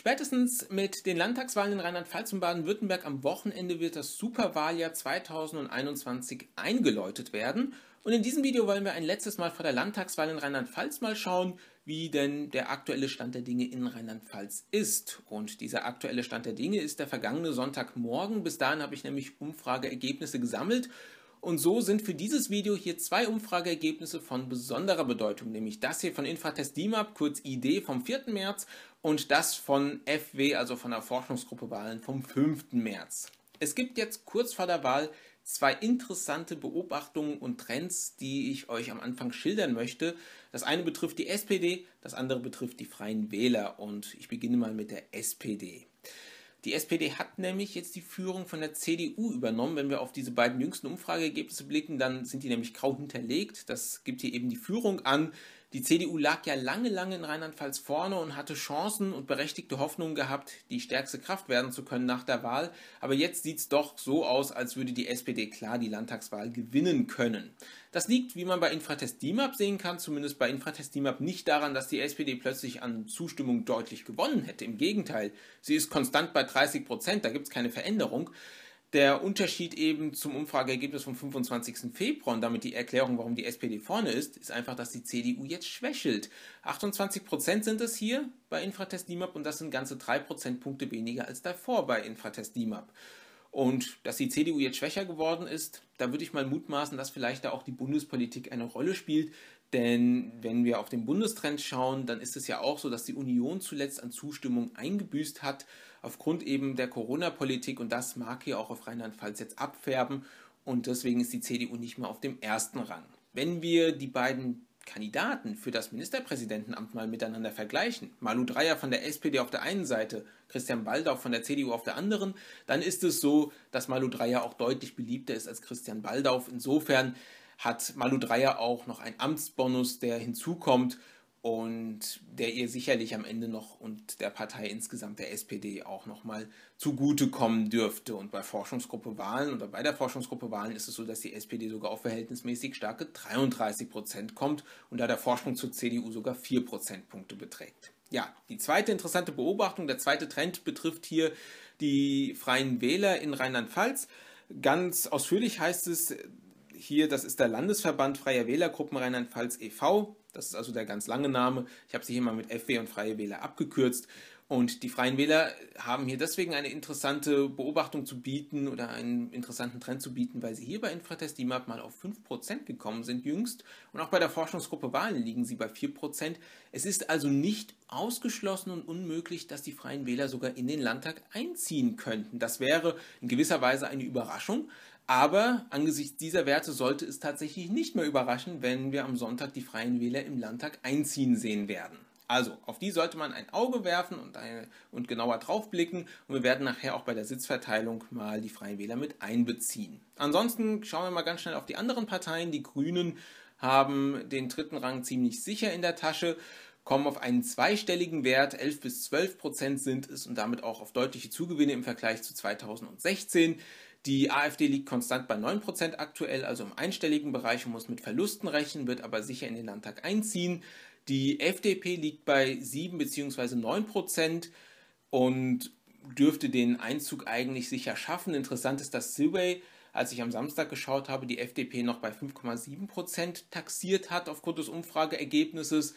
Spätestens mit den Landtagswahlen in Rheinland-Pfalz und Baden-Württemberg am Wochenende wird das Superwahljahr 2021 eingeläutet werden. Und in diesem Video wollen wir ein letztes Mal vor der Landtagswahl in Rheinland-Pfalz mal schauen, wie denn der aktuelle Stand der Dinge in Rheinland-Pfalz ist. Und dieser aktuelle Stand der Dinge ist der vergangene Sonntagmorgen. Bis dahin habe ich nämlich Umfrageergebnisse gesammelt. Und so sind für dieses Video hier zwei Umfrageergebnisse von besonderer Bedeutung, nämlich das hier von Infratest DIMAP, kurz ID vom 4. März und das von FW, also von der Forschungsgruppe Wahlen vom 5. März. Es gibt jetzt kurz vor der Wahl zwei interessante Beobachtungen und Trends, die ich euch am Anfang schildern möchte. Das eine betrifft die SPD, das andere betrifft die freien Wähler und ich beginne mal mit der SPD. Die SPD hat nämlich jetzt die Führung von der CDU übernommen. Wenn wir auf diese beiden jüngsten Umfrageergebnisse blicken, dann sind die nämlich grau hinterlegt. Das gibt hier eben die Führung an. Die CDU lag ja lange, lange in Rheinland-Pfalz vorne und hatte Chancen und berechtigte Hoffnungen gehabt, die stärkste Kraft werden zu können nach der Wahl. Aber jetzt sieht es doch so aus, als würde die SPD klar die Landtagswahl gewinnen können. Das liegt, wie man bei Infratest DIMAP sehen kann, zumindest bei Infratest DIMAP nicht daran, dass die SPD plötzlich an Zustimmung deutlich gewonnen hätte. Im Gegenteil, sie ist konstant bei 30 Prozent, da gibt es keine Veränderung der Unterschied eben zum Umfrageergebnis vom 25. Februar und damit die Erklärung, warum die SPD vorne ist, ist einfach, dass die CDU jetzt schwächelt. 28 Prozent sind es hier bei Infratest DIMAP und das sind ganze drei Prozentpunkte weniger als davor bei Infratest DIMAP. Und dass die CDU jetzt schwächer geworden ist, da würde ich mal mutmaßen, dass vielleicht da auch die Bundespolitik eine Rolle spielt, denn wenn wir auf den Bundestrend schauen, dann ist es ja auch so, dass die Union zuletzt an Zustimmung eingebüßt hat, aufgrund eben der Corona-Politik. Und das mag hier auch auf Rheinland-Pfalz jetzt abfärben. Und deswegen ist die CDU nicht mehr auf dem ersten Rang. Wenn wir die beiden Kandidaten für das Ministerpräsidentenamt mal miteinander vergleichen, Malu Dreyer von der SPD auf der einen Seite, Christian Baldauf von der CDU auf der anderen, dann ist es so, dass Malu Dreyer auch deutlich beliebter ist als Christian Baldauf. Insofern hat Malu Dreyer auch noch einen Amtsbonus, der hinzukommt und der ihr sicherlich am Ende noch und der Partei insgesamt der SPD auch nochmal zugutekommen dürfte. Und bei Forschungsgruppe Wahlen oder bei der Forschungsgruppe Wahlen ist es so, dass die SPD sogar auf verhältnismäßig starke 33 Prozent kommt und da der Vorsprung zur CDU sogar 4 Prozentpunkte beträgt. Ja, die zweite interessante Beobachtung, der zweite Trend betrifft hier die freien Wähler in Rheinland-Pfalz. Ganz ausführlich heißt es, hier, das ist der Landesverband Freier Wählergruppen Rheinland-Pfalz e.V. Das ist also der ganz lange Name. Ich habe sie hier mal mit FW und Freie Wähler abgekürzt. Und die Freien Wähler haben hier deswegen eine interessante Beobachtung zu bieten oder einen interessanten Trend zu bieten, weil sie hier bei Infratest DIMAP mal auf 5% gekommen sind jüngst. Und auch bei der Forschungsgruppe Wahlen liegen sie bei 4%. Es ist also nicht ausgeschlossen und unmöglich, dass die Freien Wähler sogar in den Landtag einziehen könnten. Das wäre in gewisser Weise eine Überraschung, aber angesichts dieser Werte sollte es tatsächlich nicht mehr überraschen, wenn wir am Sonntag die Freien Wähler im Landtag einziehen sehen werden. Also, auf die sollte man ein Auge werfen und, eine, und genauer draufblicken. Und wir werden nachher auch bei der Sitzverteilung mal die Freien Wähler mit einbeziehen. Ansonsten schauen wir mal ganz schnell auf die anderen Parteien. Die Grünen haben den dritten Rang ziemlich sicher in der Tasche kommen auf einen zweistelligen Wert, 11 bis 12 Prozent sind es und damit auch auf deutliche Zugewinne im Vergleich zu 2016. Die AfD liegt konstant bei 9% aktuell, also im einstelligen Bereich und muss mit Verlusten rechnen, wird aber sicher in den Landtag einziehen. Die FDP liegt bei 7 bzw. 9% und dürfte den Einzug eigentlich sicher schaffen. Interessant ist, dass Silway, als ich am Samstag geschaut habe, die FDP noch bei 5,7% taxiert hat aufgrund des Umfrageergebnisses.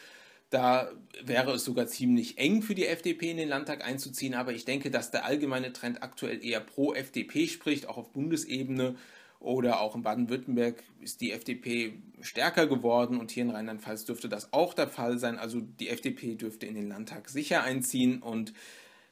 Da wäre es sogar ziemlich eng für die FDP in den Landtag einzuziehen, aber ich denke, dass der allgemeine Trend aktuell eher pro FDP spricht, auch auf Bundesebene oder auch in Baden-Württemberg ist die FDP stärker geworden und hier in Rheinland-Pfalz dürfte das auch der Fall sein. Also die FDP dürfte in den Landtag sicher einziehen und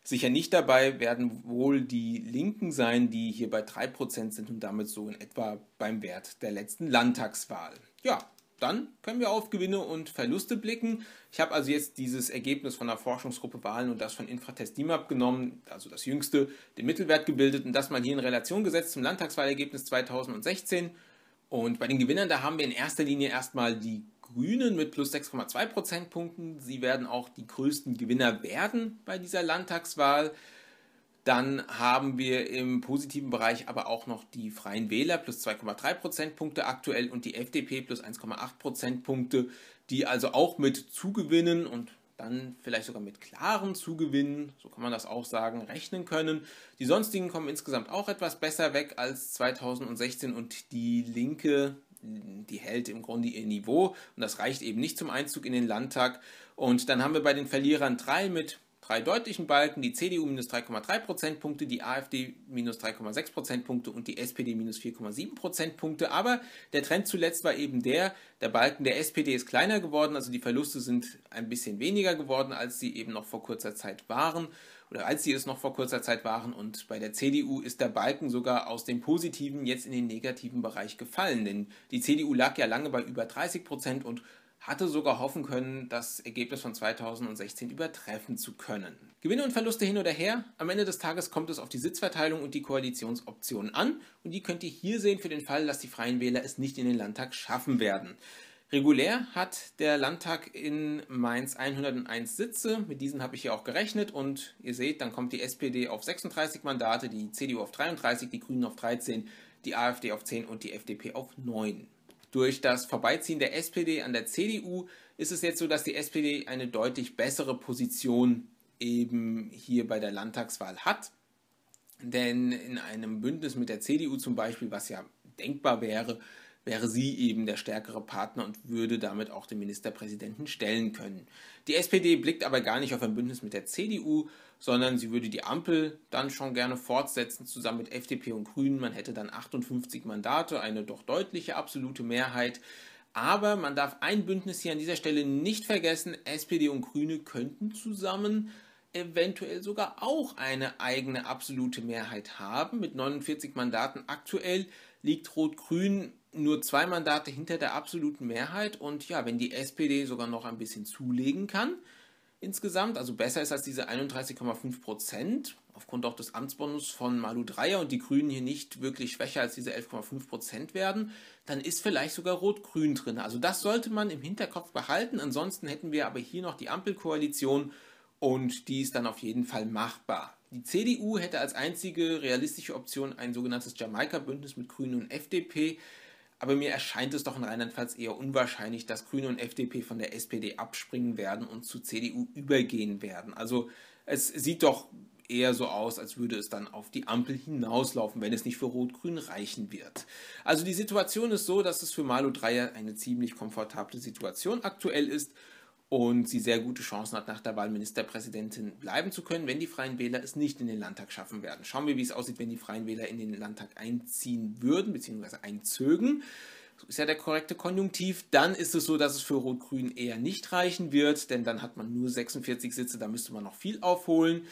sicher nicht dabei werden wohl die Linken sein, die hier bei 3% sind und damit so in etwa beim Wert der letzten Landtagswahl. Ja, dann können wir auf Gewinne und Verluste blicken. Ich habe also jetzt dieses Ergebnis von der Forschungsgruppe Wahlen und das von Infratest DIMAP genommen, also das jüngste, den Mittelwert gebildet und das mal hier in Relation gesetzt zum Landtagswahlergebnis 2016. Und bei den Gewinnern, da haben wir in erster Linie erstmal die Grünen mit plus 6,2 Prozentpunkten. Sie werden auch die größten Gewinner werden bei dieser Landtagswahl. Dann haben wir im positiven Bereich aber auch noch die Freien Wähler plus 2,3 Prozentpunkte aktuell und die FDP plus 1,8 Prozentpunkte, die also auch mit zugewinnen und dann vielleicht sogar mit klaren Zugewinnen, so kann man das auch sagen, rechnen können. Die sonstigen kommen insgesamt auch etwas besser weg als 2016 und die Linke, die hält im Grunde ihr Niveau und das reicht eben nicht zum Einzug in den Landtag. Und dann haben wir bei den Verlierern drei mit drei deutlichen Balken, die CDU minus 3,3 Prozentpunkte, die AfD minus 3,6 Prozentpunkte und die SPD minus 4,7 Prozentpunkte. Aber der Trend zuletzt war eben der, der Balken der SPD ist kleiner geworden, also die Verluste sind ein bisschen weniger geworden, als sie eben noch vor kurzer Zeit waren oder als sie es noch vor kurzer Zeit waren. Und bei der CDU ist der Balken sogar aus dem positiven jetzt in den negativen Bereich gefallen, denn die CDU lag ja lange bei über 30 Prozent und hatte sogar hoffen können, das Ergebnis von 2016 übertreffen zu können. Gewinne und Verluste hin oder her, am Ende des Tages kommt es auf die Sitzverteilung und die Koalitionsoptionen an und die könnt ihr hier sehen für den Fall, dass die Freien Wähler es nicht in den Landtag schaffen werden. Regulär hat der Landtag in Mainz 101 Sitze, mit diesen habe ich hier auch gerechnet und ihr seht, dann kommt die SPD auf 36 Mandate, die CDU auf 33, die Grünen auf 13, die AfD auf 10 und die FDP auf 9. Durch das Vorbeiziehen der SPD an der CDU ist es jetzt so, dass die SPD eine deutlich bessere Position eben hier bei der Landtagswahl hat. Denn in einem Bündnis mit der CDU zum Beispiel, was ja denkbar wäre, wäre sie eben der stärkere Partner und würde damit auch den Ministerpräsidenten stellen können. Die SPD blickt aber gar nicht auf ein Bündnis mit der CDU, sondern sie würde die Ampel dann schon gerne fortsetzen, zusammen mit FDP und Grünen. Man hätte dann 58 Mandate, eine doch deutliche absolute Mehrheit. Aber man darf ein Bündnis hier an dieser Stelle nicht vergessen. SPD und Grüne könnten zusammen eventuell sogar auch eine eigene absolute Mehrheit haben. Mit 49 Mandaten aktuell liegt Rot-Grün nur zwei Mandate hinter der absoluten Mehrheit. Und ja, wenn die SPD sogar noch ein bisschen zulegen kann insgesamt, also besser ist als diese 31,5 Prozent, aufgrund auch des Amtsbonus von Malu Dreyer und die Grünen hier nicht wirklich schwächer als diese 11,5 Prozent werden, dann ist vielleicht sogar Rot-Grün drin. Also das sollte man im Hinterkopf behalten. Ansonsten hätten wir aber hier noch die Ampelkoalition und die ist dann auf jeden Fall machbar. Die CDU hätte als einzige realistische Option ein sogenanntes Jamaika-Bündnis mit Grünen und FDP. Aber mir erscheint es doch in Rheinland-Pfalz eher unwahrscheinlich, dass Grüne und FDP von der SPD abspringen werden und zu CDU übergehen werden. Also es sieht doch eher so aus, als würde es dann auf die Ampel hinauslaufen, wenn es nicht für Rot-Grün reichen wird. Also die Situation ist so, dass es für Malu Dreyer eine ziemlich komfortable Situation aktuell ist und sie sehr gute Chancen hat, nach der Wahl Ministerpräsidentin bleiben zu können, wenn die Freien Wähler es nicht in den Landtag schaffen werden. Schauen wir, wie es aussieht, wenn die Freien Wähler in den Landtag einziehen würden, beziehungsweise einzögen. So ist ja der korrekte Konjunktiv. Dann ist es so, dass es für Rot-Grün eher nicht reichen wird, denn dann hat man nur 46 Sitze, da müsste man noch viel aufholen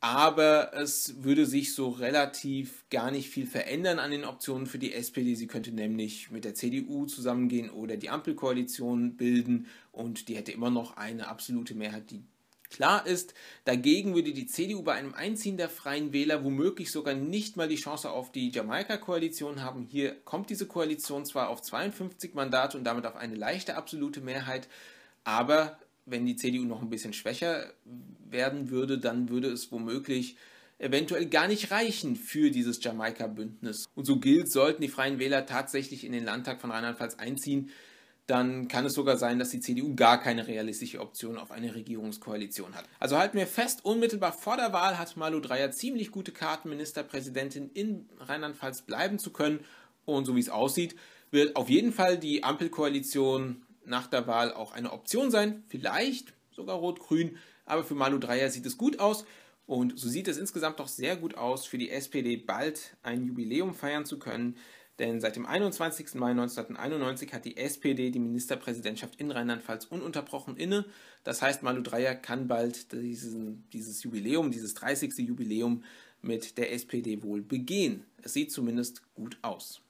aber es würde sich so relativ gar nicht viel verändern an den Optionen für die SPD. Sie könnte nämlich mit der CDU zusammengehen oder die Ampelkoalition bilden und die hätte immer noch eine absolute Mehrheit, die klar ist. Dagegen würde die CDU bei einem Einziehen der freien Wähler womöglich sogar nicht mal die Chance auf die Jamaika-Koalition haben. Hier kommt diese Koalition zwar auf 52 Mandate und damit auf eine leichte absolute Mehrheit, aber wenn die CDU noch ein bisschen schwächer werden würde, dann würde es womöglich eventuell gar nicht reichen für dieses Jamaika-Bündnis. Und so gilt, sollten die Freien Wähler tatsächlich in den Landtag von Rheinland-Pfalz einziehen, dann kann es sogar sein, dass die CDU gar keine realistische Option auf eine Regierungskoalition hat. Also halten wir fest, unmittelbar vor der Wahl hat Malu Dreyer ziemlich gute Karten, Ministerpräsidentin in Rheinland-Pfalz bleiben zu können. Und so wie es aussieht, wird auf jeden Fall die Ampelkoalition nach der Wahl auch eine Option sein, vielleicht sogar rot-grün, aber für Malu Dreyer sieht es gut aus und so sieht es insgesamt doch sehr gut aus, für die SPD bald ein Jubiläum feiern zu können, denn seit dem 21. Mai 1991 hat die SPD die Ministerpräsidentschaft in Rheinland-Pfalz ununterbrochen inne. Das heißt, Malu Dreyer kann bald diesen, dieses Jubiläum, dieses 30. Jubiläum mit der SPD wohl begehen. Es sieht zumindest gut aus.